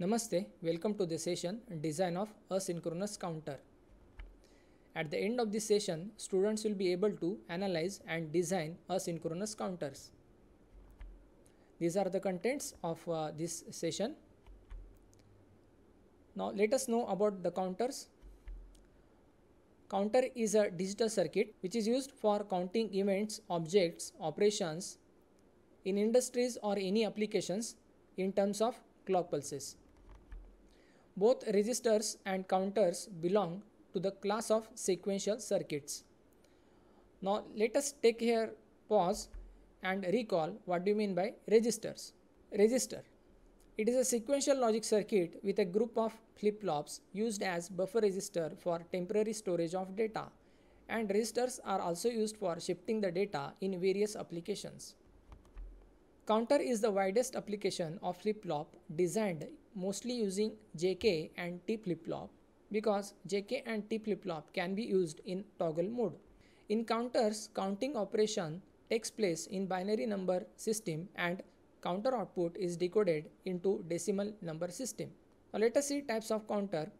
Namaste, welcome to the session Design of Asynchronous Counter. At the end of this session, students will be able to analyze and design asynchronous counters. These are the contents of uh, this session. Now let us know about the counters. Counter is a digital circuit which is used for counting events, objects, operations in industries or any applications in terms of clock pulses. Both resistors and counters belong to the class of sequential circuits. Now let us take here pause and recall what do you mean by resistors. Resistor. It is a sequential logic circuit with a group of flip-flops used as buffer resistor for temporary storage of data and resistors are also used for shifting the data in various applications. Counter is the widest application of flip-flop designed mostly using JK and T flip-flop because JK and T flip-flop can be used in toggle mode. In counters, counting operation takes place in binary number system and counter output is decoded into decimal number system. Now let us see types of counter.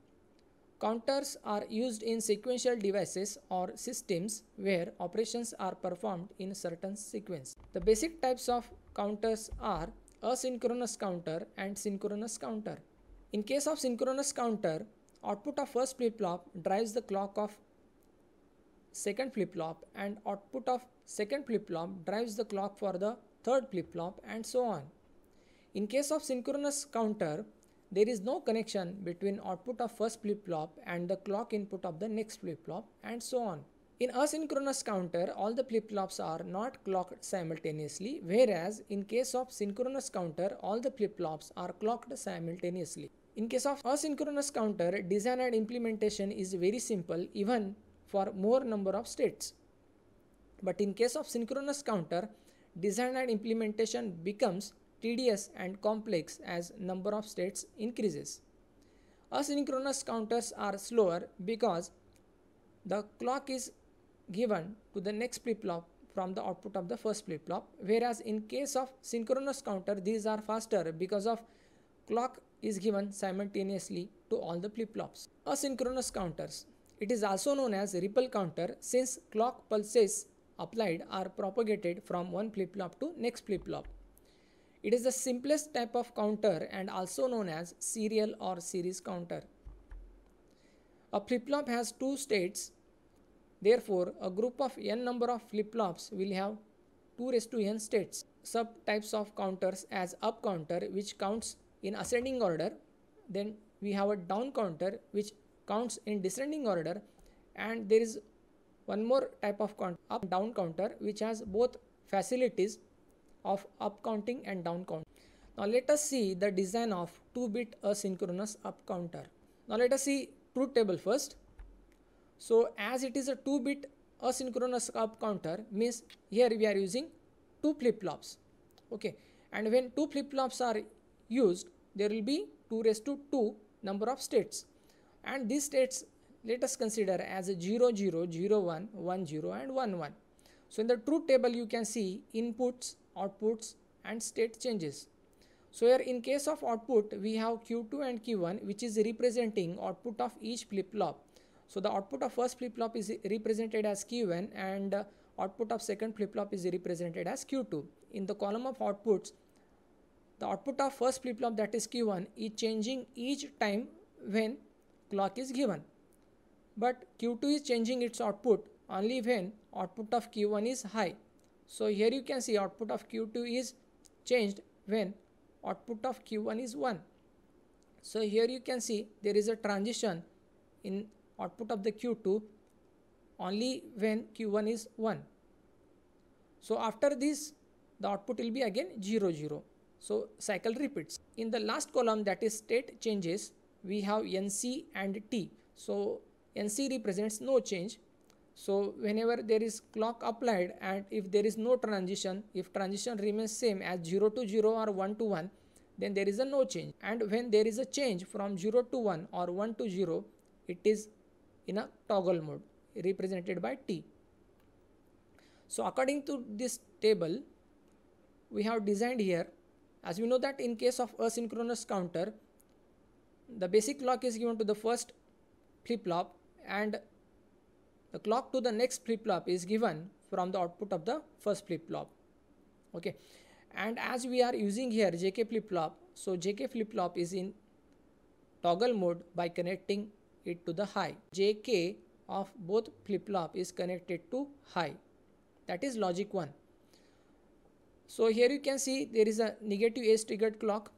Counters are used in sequential devices or systems where operations are performed in certain sequence. The basic types of counters are asynchronous counter and synchronous counter. In case of synchronous counter, output of first flip-flop drives the clock of second flip-flop and output of second flip-flop drives the clock for the third flip-flop and so on. In case of synchronous counter, there is no connection between output of first flip-flop and the clock input of the next flip-flop and so on. In asynchronous counter, all the flip-flops are not clocked simultaneously, whereas in case of synchronous counter, all the flip-flops are clocked simultaneously. In case of asynchronous counter, design and implementation is very simple even for more number of states. But in case of synchronous counter, design and implementation becomes tedious and complex as number of states increases. Asynchronous counters are slower because the clock is given to the next flip-flop from the output of the first flip-flop whereas in case of synchronous counter these are faster because of clock is given simultaneously to all the flip-flops. Asynchronous counters. It is also known as ripple counter since clock pulses applied are propagated from one flip-flop to next flip-flop. It is the simplest type of counter and also known as serial or series counter. A flip-flop has two states Therefore, a group of n number of flip-flops will have 2 raised to n states. Subtypes of counters as up counter which counts in ascending order. Then we have a down counter which counts in descending order. And there is one more type of count, up down counter which has both facilities of up counting and down count. Now let us see the design of 2-bit asynchronous up counter. Now let us see truth table first. So as it is a 2-bit asynchronous up counter means here we are using 2 flip-flops. Okay. And when 2 flip-flops are used, there will be 2 raised to 2 number of states. And these states let us consider as 0, 0, 0, 1, 1, 0 and 1, 1. So in the truth table you can see inputs, outputs and state changes. So here in case of output we have Q2 and Q1 which is representing output of each flip-flop so the output of first flip-flop is represented as Q1 and uh, output of second flip-flop is represented as Q2. In the column of outputs, the output of first flip-flop that is Q1 is changing each time when clock is given. But Q2 is changing its output only when output of Q1 is high. So here you can see output of Q2 is changed when output of Q1 is 1. So here you can see there is a transition in output of the q2 only when q1 is 1 so after this the output will be again 0 0 so cycle repeats in the last column that is state changes we have nc and t so nc represents no change so whenever there is clock applied and if there is no transition, if transition remains same as 0 to 0 or 1 to 1, then there is a no change. And when there is a change from 0 to 1 or 1 to 0, it is in a toggle mode represented by T. So according to this table, we have designed here, as we know that in case of asynchronous counter, the basic clock is given to the first flip-flop and the clock to the next flip-flop is given from the output of the first flip-flop. Okay, and as we are using here JK flip-flop, so JK flip-flop is in toggle mode by connecting it to the high. JK of both flip-flop is connected to high. That is logic 1. So here you can see there is a negative S triggered clock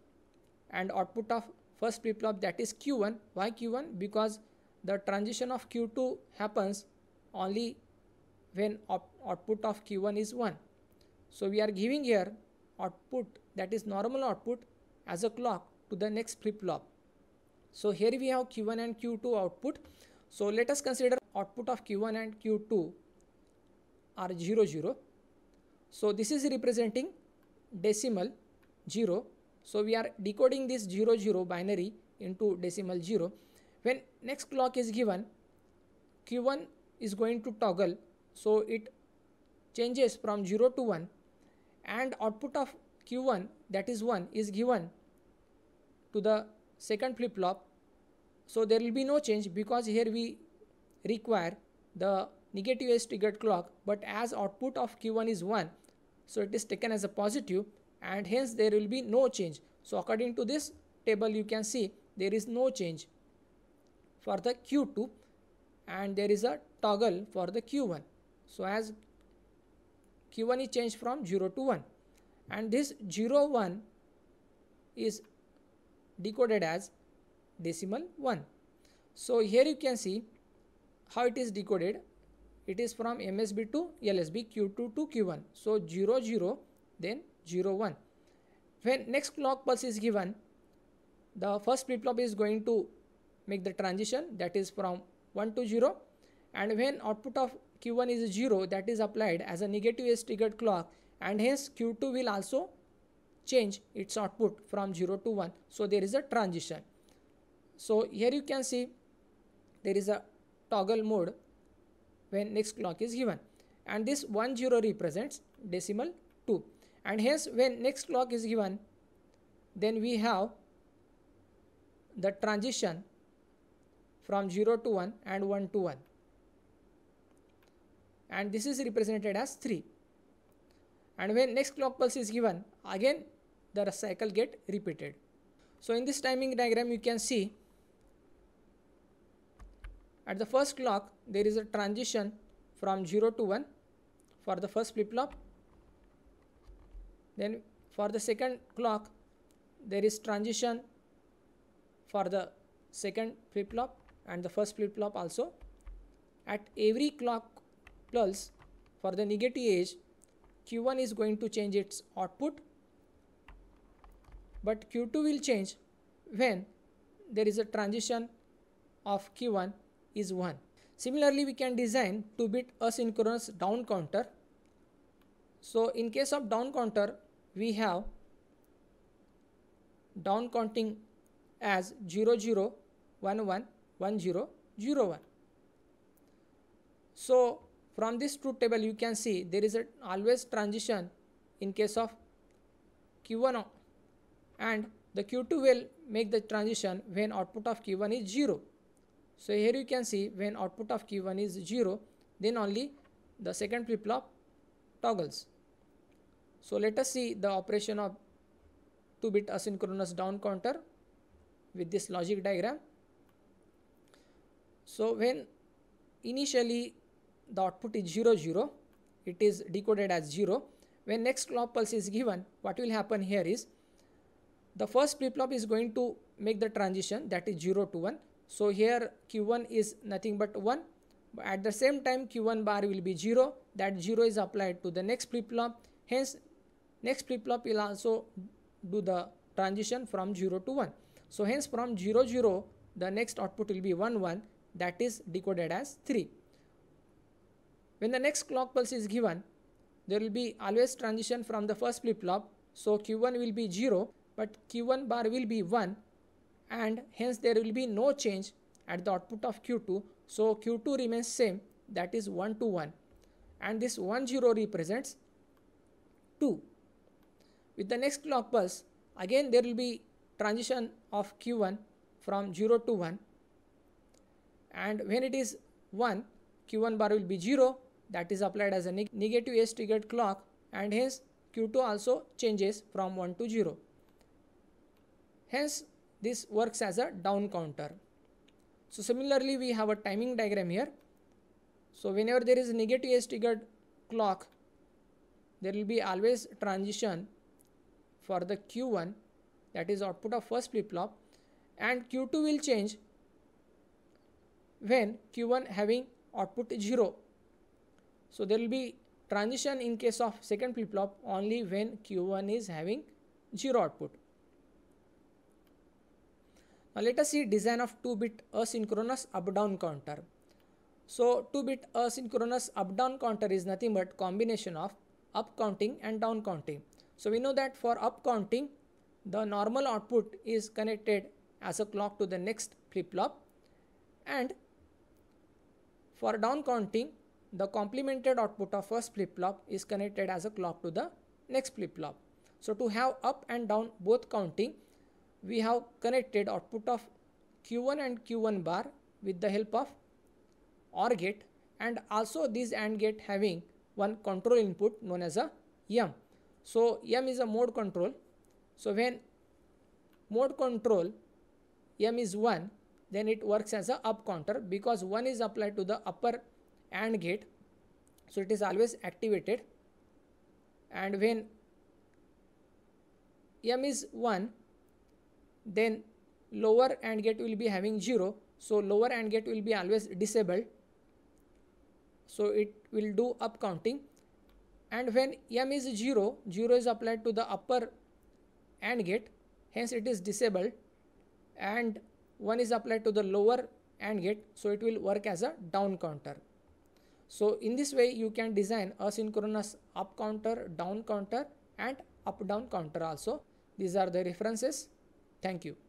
and output of first flip-flop that is Q1. Why Q1? Because the transition of Q2 happens only when output of Q1 is 1. So we are giving here output that is normal output as a clock to the next flip-flop. So here we have Q1 and Q2 output. So let us consider output of Q1 and Q2 are 0, 0. So this is representing decimal 0. So we are decoding this 0, 0 binary into decimal 0. When next clock is given, Q1 is going to toggle. So it changes from 0 to 1 and output of Q1 that is 1 is given to the second flip flop so there will be no change because here we require the negative edge triggered clock but as output of q1 is 1 so it is taken as a positive and hence there will be no change so according to this table you can see there is no change for the q2 and there is a toggle for the q1 so as q1 is changed from 0 to 1 and this 0 1 is decoded as decimal 1. So here you can see how it is decoded. It is from MSB to LSB Q2 to Q1. So 0 0 then 0 1. When next clock pulse is given, the first flip-flop is going to make the transition that is from 1 to 0 and when output of Q1 is 0 that is applied as a negative S triggered clock and hence Q2 will also change its output from 0 to 1 so there is a transition so here you can see there is a toggle mode when next clock is given and this 1 0 represents decimal 2 and hence when next clock is given then we have the transition from 0 to 1 and 1 to 1 and this is represented as 3 and when next clock pulse is given again the cycle get repeated so in this timing diagram you can see at the first clock there is a transition from 0 to 1 for the first flip flop then for the second clock there is transition for the second flip flop and the first flip flop also at every clock pulse for the negative edge q1 is going to change its output but q2 will change when there is a transition of q1 is 1 similarly we can design 2 bit asynchronous down counter so in case of down counter we have down counting as 0 0 1 1 1 0 0 1 so from this truth table you can see there is a always transition in case of q1 and the q2 will make the transition when output of q1 is 0 so here you can see when output of q1 is 0 then only the second flip flop toggles so let us see the operation of 2 bit asynchronous down counter with this logic diagram so when initially the output is 0 0 it is decoded as 0 when next clock pulse is given what will happen here is the first flip-flop is going to make the transition that is 0 to 1 so here q1 is nothing but 1 but at the same time q1 bar will be 0 that 0 is applied to the next flip-flop hence next flip-flop will also do the transition from 0 to 1 so hence from 0 0 the next output will be 1 1 that is decoded as 3 when the next clock pulse is given, there will be always transition from the first flip-flop. So Q1 will be 0, but Q1 bar will be 1 and hence there will be no change at the output of Q2. So Q2 remains same that is 1 to 1 and this 1 0 represents 2. With the next clock pulse again there will be transition of Q1 from 0 to 1 and when it is 1 Q1 bar will be 0 that is applied as a neg negative S triggered clock and hence Q2 also changes from 1 to 0. Hence this works as a down counter. So similarly we have a timing diagram here. So whenever there is a negative S triggered clock there will be always transition for the Q1 that is output of first flip flop and Q2 will change when Q1 having output 0 so there will be transition in case of second flip-flop only when Q1 is having 0 output. Now let us see design of 2-bit asynchronous up-down counter. So 2-bit asynchronous up-down counter is nothing but combination of up counting and down counting. So we know that for up counting the normal output is connected as a clock to the next flip-flop and for down counting the complemented output of first flip-flop is connected as a clock to the next flip-flop. So to have up and down both counting, we have connected output of Q1 and Q1 bar with the help of OR gate and also this AND gate having one control input known as a M. So M is a mode control. So when mode control M is 1, then it works as a up counter because 1 is applied to the upper AND gate so it is always activated and when m is 1 then lower AND gate will be having 0 so lower AND gate will be always disabled so it will do up counting and when m is 0 0 is applied to the upper AND gate hence it is disabled and 1 is applied to the lower AND gate so it will work as a down counter so in this way you can design asynchronous up counter, down counter and up down counter also. These are the references. Thank you.